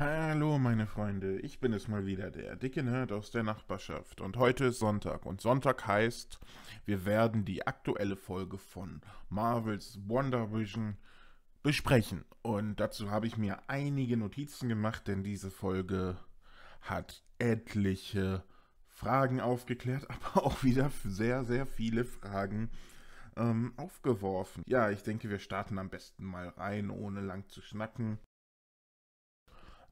Hallo meine Freunde, ich bin es mal wieder, der dicke Nerd aus der Nachbarschaft und heute ist Sonntag und Sonntag heißt, wir werden die aktuelle Folge von Marvels Wonder Vision besprechen und dazu habe ich mir einige Notizen gemacht, denn diese Folge hat etliche Fragen aufgeklärt, aber auch wieder sehr, sehr viele Fragen ähm, aufgeworfen. Ja, ich denke, wir starten am besten mal rein, ohne lang zu schnacken.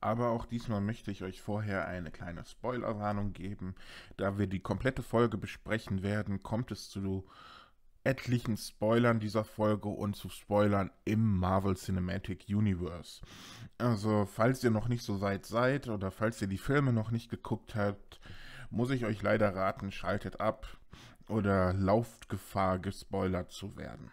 Aber auch diesmal möchte ich euch vorher eine kleine Spoilerwarnung geben. Da wir die komplette Folge besprechen werden, kommt es zu etlichen Spoilern dieser Folge und zu Spoilern im Marvel Cinematic Universe. Also falls ihr noch nicht so weit seid oder falls ihr die Filme noch nicht geguckt habt, muss ich euch leider raten, schaltet ab oder lauft Gefahr, gespoilert zu werden.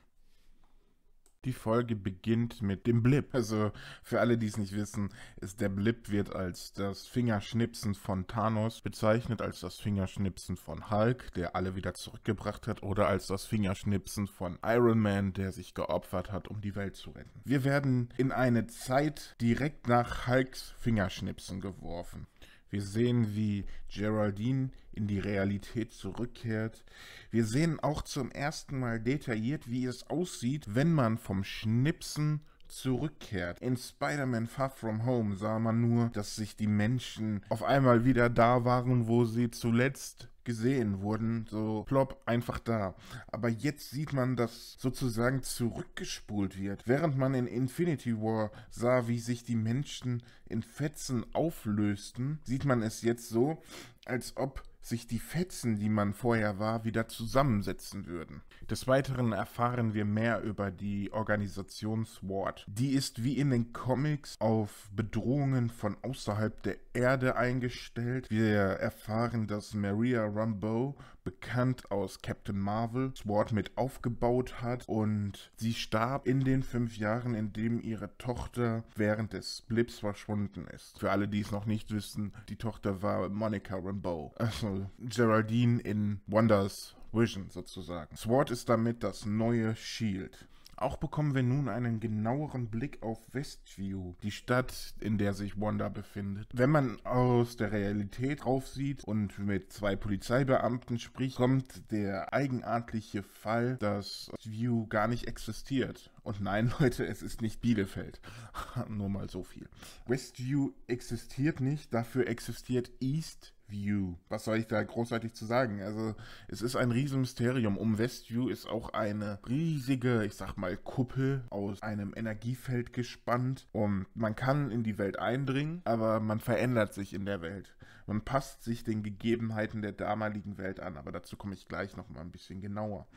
Die Folge beginnt mit dem Blip. Also für alle, die es nicht wissen, ist der Blip wird als das Fingerschnipsen von Thanos bezeichnet, als das Fingerschnipsen von Hulk, der alle wieder zurückgebracht hat, oder als das Fingerschnipsen von Iron Man, der sich geopfert hat, um die Welt zu retten. Wir werden in eine Zeit direkt nach Hulks Fingerschnipsen geworfen. Wir sehen, wie Geraldine in die Realität zurückkehrt. Wir sehen auch zum ersten Mal detailliert, wie es aussieht, wenn man vom Schnipsen zurückkehrt. In Spider-Man Far From Home sah man nur, dass sich die Menschen auf einmal wieder da waren, wo sie zuletzt gesehen, wurden so plopp einfach da. Aber jetzt sieht man, dass sozusagen zurückgespult wird. Während man in Infinity War sah, wie sich die Menschen in Fetzen auflösten, sieht man es jetzt so, als ob sich die Fetzen, die man vorher war, wieder zusammensetzen würden. Des Weiteren erfahren wir mehr über die Organisation SWORD. Die ist wie in den Comics auf Bedrohungen von außerhalb der Erde eingestellt. Wir erfahren, dass Maria Rambeau bekannt aus Captain Marvel, Sword mit aufgebaut hat und sie starb in den fünf Jahren, in dem ihre Tochter während des Blips verschwunden ist. Für alle, die es noch nicht wissen, die Tochter war Monica Rambeau, also Geraldine in Wonders Vision sozusagen. SWORD ist damit das neue Shield. Auch bekommen wir nun einen genaueren Blick auf Westview, die Stadt, in der sich Wanda befindet. Wenn man aus der Realität drauf und mit zwei Polizeibeamten spricht, kommt der eigenartige Fall, dass View gar nicht existiert und nein, Leute, es ist nicht Bielefeld. Nur mal so viel. Westview existiert nicht, dafür existiert Eastview. Was soll ich da großartig zu sagen? Also, es ist ein Riesenmysterium. Um Westview ist auch eine riesige, ich sag mal, Kuppel aus einem Energiefeld gespannt. Und man kann in die Welt eindringen, aber man verändert sich in der Welt. Man passt sich den Gegebenheiten der damaligen Welt an. Aber dazu komme ich gleich nochmal ein bisschen genauer.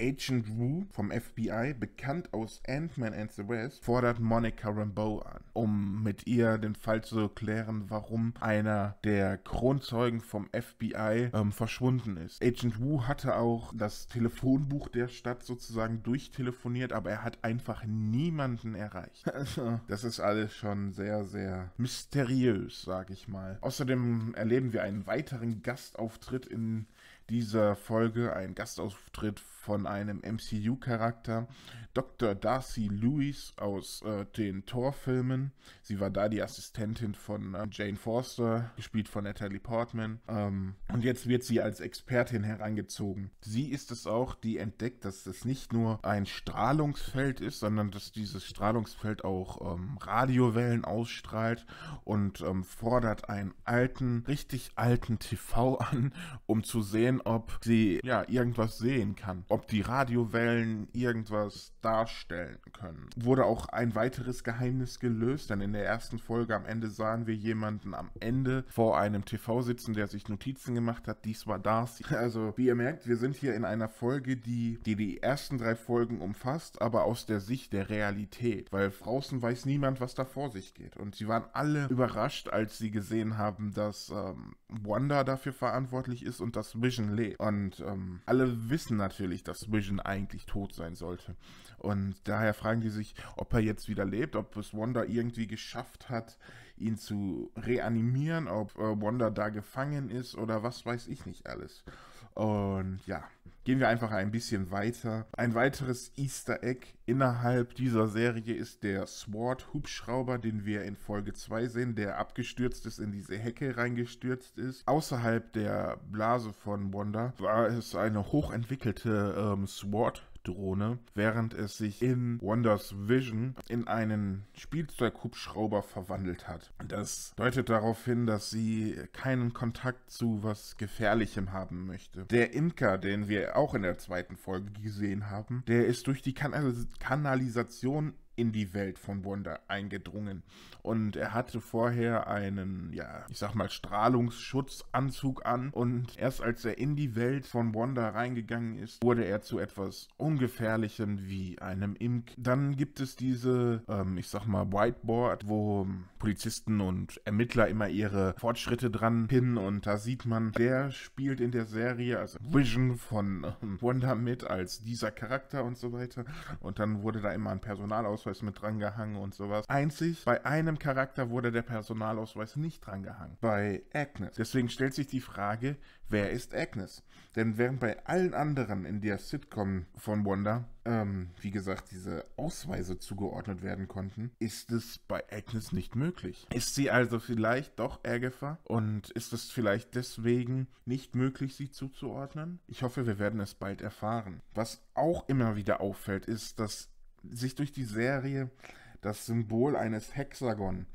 Agent Wu vom FBI, bekannt aus Ant-Man and the West, fordert Monica Rambeau an, um mit ihr den Fall zu klären, warum einer der Kronzeugen vom FBI ähm, verschwunden ist. Agent Wu hatte auch das Telefonbuch der Stadt sozusagen durchtelefoniert, aber er hat einfach niemanden erreicht. Also, das ist alles schon sehr, sehr mysteriös, sag ich mal. Außerdem erleben wir einen weiteren Gastauftritt in dieser Folge, einen Gastauftritt von von einem MCU-Charakter, Dr. Darcy Lewis aus äh, den Thor-Filmen. Sie war da die Assistentin von äh, Jane Forster, gespielt von Natalie Portman. Ähm, und jetzt wird sie als Expertin herangezogen. Sie ist es auch, die entdeckt, dass das nicht nur ein Strahlungsfeld ist, sondern dass dieses Strahlungsfeld auch ähm, Radiowellen ausstrahlt und ähm, fordert einen alten, richtig alten TV an, um zu sehen, ob sie ja irgendwas sehen kann ob die Radiowellen irgendwas darstellen können. Wurde auch ein weiteres Geheimnis gelöst, denn in der ersten Folge am Ende sahen wir jemanden am Ende vor einem TV sitzen, der sich Notizen gemacht hat. Dies war Darcy. Also, wie ihr merkt, wir sind hier in einer Folge, die die, die ersten drei Folgen umfasst, aber aus der Sicht der Realität, weil draußen weiß niemand, was da vor sich geht. Und sie waren alle überrascht, als sie gesehen haben, dass ähm, Wanda dafür verantwortlich ist und dass Vision lebt. Und ähm, alle wissen natürlich, dass Vision eigentlich tot sein sollte. Und daher fragen die sich, ob er jetzt wieder lebt, ob es Wanda irgendwie geschafft hat, ihn zu reanimieren, ob äh, Wanda da gefangen ist oder was weiß ich nicht alles. Und ja, gehen wir einfach ein bisschen weiter. Ein weiteres Easter Egg innerhalb dieser Serie ist der sword hubschrauber den wir in Folge 2 sehen, der abgestürzt ist, in diese Hecke reingestürzt ist. Außerhalb der Blase von Wanda war es eine hochentwickelte ähm, SWAT. Drohne, während es sich in Wonders Vision in einen Spielzeughubschrauber verwandelt hat. Das deutet darauf hin, dass sie keinen Kontakt zu was Gefährlichem haben möchte. Der Imker, den wir auch in der zweiten Folge gesehen haben, der ist durch die Kanal Kanalisation in die Welt von Wanda eingedrungen. Und er hatte vorher einen, ja, ich sag mal, Strahlungsschutzanzug an. Und erst als er in die Welt von Wanda reingegangen ist, wurde er zu etwas Ungefährlichem wie einem Imk. Dann gibt es diese, ähm, ich sag mal, Whiteboard, wo Polizisten und Ermittler immer ihre Fortschritte dran pinnen. Und da sieht man, der spielt in der Serie, also Vision von ähm, Wanda mit als dieser Charakter und so weiter. Und dann wurde da immer ein Personalaus Personalausweis mit gehangen und sowas. Einzig bei einem Charakter wurde der Personalausweis nicht dran gehangen. Bei Agnes. Deswegen stellt sich die Frage, wer ist Agnes? Denn während bei allen anderen in der Sitcom von Wanda, ähm, wie gesagt, diese Ausweise zugeordnet werden konnten, ist es bei Agnes nicht möglich. Ist sie also vielleicht doch Agatha und ist es vielleicht deswegen nicht möglich, sie zuzuordnen? Ich hoffe, wir werden es bald erfahren. Was auch immer wieder auffällt, ist, dass sich durch die Serie das Symbol eines Hexagon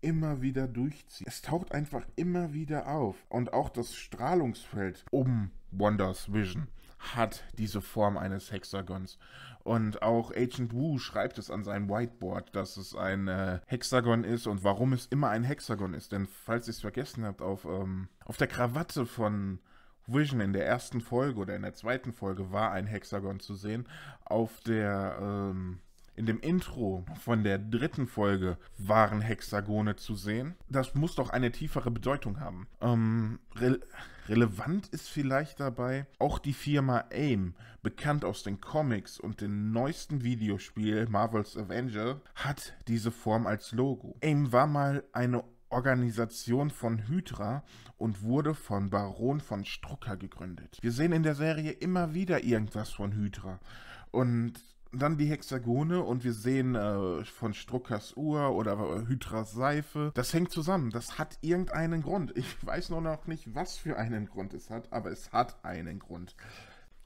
immer wieder durchzieht. Es taucht einfach immer wieder auf. Und auch das Strahlungsfeld um Wonders Vision hat diese Form eines Hexagons. Und auch Agent Wu schreibt es an seinem Whiteboard, dass es ein äh, Hexagon ist und warum es immer ein Hexagon ist. Denn falls ihr es vergessen habt, auf, ähm, auf der Krawatte von Vision in der ersten Folge oder in der zweiten Folge war ein Hexagon zu sehen. Auf der, ähm, in dem Intro von der dritten Folge waren Hexagone zu sehen. Das muss doch eine tiefere Bedeutung haben. Ähm, re relevant ist vielleicht dabei auch die Firma AIM, bekannt aus den Comics und dem neuesten Videospiel Marvel's Avenger, hat diese Form als Logo. AIM war mal eine Organisation von Hydra und wurde von Baron von Strucker gegründet. Wir sehen in der Serie immer wieder irgendwas von Hydra. Und dann die Hexagone und wir sehen äh, von Struckers Uhr oder äh, Hydras Seife. Das hängt zusammen. Das hat irgendeinen Grund. Ich weiß nur noch nicht, was für einen Grund es hat, aber es hat einen Grund.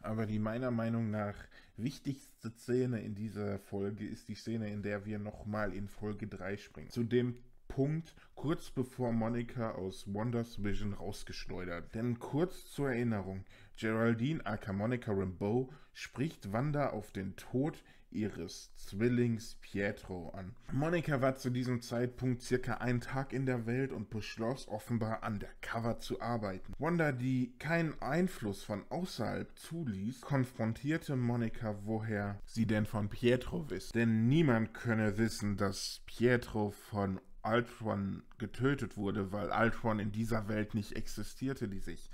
Aber die meiner Meinung nach wichtigste Szene in dieser Folge ist die Szene, in der wir nochmal in Folge 3 springen. Zu dem Punkt kurz bevor Monika aus Wonders Vision rausgeschleudert. Denn kurz zur Erinnerung, Geraldine aka Monica Rambeau spricht Wanda auf den Tod ihres Zwillings Pietro an. Monika war zu diesem Zeitpunkt circa einen Tag in der Welt und beschloss offenbar an der Cover zu arbeiten. Wanda, die keinen Einfluss von außerhalb zuließ, konfrontierte Monika, woher sie denn von Pietro wisst. Denn niemand könne wissen, dass Pietro von Ultron getötet wurde, weil Ultron in dieser Welt nicht existierte, die sich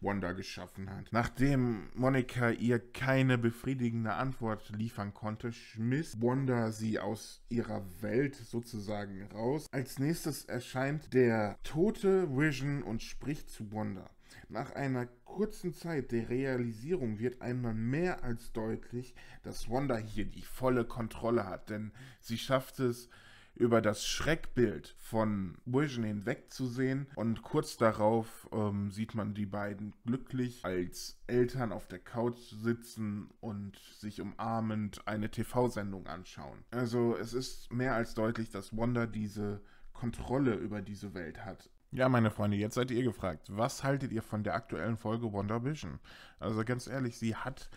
Wanda geschaffen hat. Nachdem Monika ihr keine befriedigende Antwort liefern konnte, schmiss Wanda sie aus ihrer Welt sozusagen raus. Als nächstes erscheint der tote Vision und spricht zu Wanda. Nach einer kurzen Zeit der Realisierung wird einmal mehr als deutlich, dass Wanda hier die volle Kontrolle hat, denn sie schafft es, über das Schreckbild von Wilson hinwegzusehen. Und kurz darauf ähm, sieht man die beiden glücklich als Eltern auf der Couch sitzen und sich umarmend eine TV-Sendung anschauen. Also es ist mehr als deutlich, dass Wanda diese Kontrolle über diese Welt hat. Ja, meine Freunde, jetzt seid ihr gefragt. Was haltet ihr von der aktuellen Folge Wonder Vision? Also ganz ehrlich, sie hat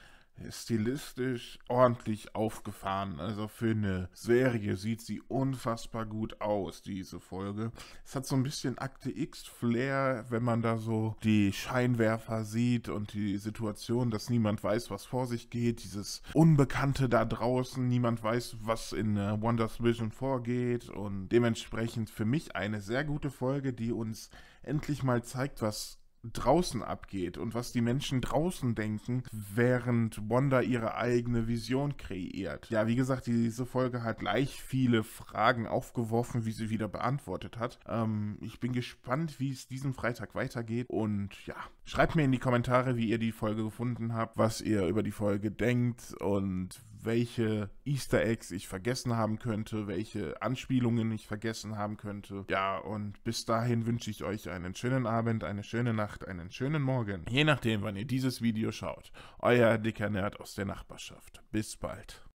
stilistisch ordentlich aufgefahren. Also für eine Serie sieht sie unfassbar gut aus, diese Folge. Es hat so ein bisschen Akte X-Flair, wenn man da so die Scheinwerfer sieht und die Situation, dass niemand weiß, was vor sich geht. Dieses Unbekannte da draußen, niemand weiß, was in äh, Wonders Vision vorgeht. Und dementsprechend für mich eine sehr gute Folge, die uns endlich mal zeigt, was draußen abgeht und was die Menschen draußen denken, während Wanda ihre eigene Vision kreiert. Ja, wie gesagt, diese Folge hat gleich viele Fragen aufgeworfen, wie sie wieder beantwortet hat. Ähm, ich bin gespannt, wie es diesen Freitag weitergeht und ja, Schreibt mir in die Kommentare, wie ihr die Folge gefunden habt, was ihr über die Folge denkt und welche Easter Eggs ich vergessen haben könnte, welche Anspielungen ich vergessen haben könnte. Ja, und bis dahin wünsche ich euch einen schönen Abend, eine schöne Nacht, einen schönen Morgen. Je nachdem, wann ihr dieses Video schaut. Euer dicker Nerd aus der Nachbarschaft. Bis bald.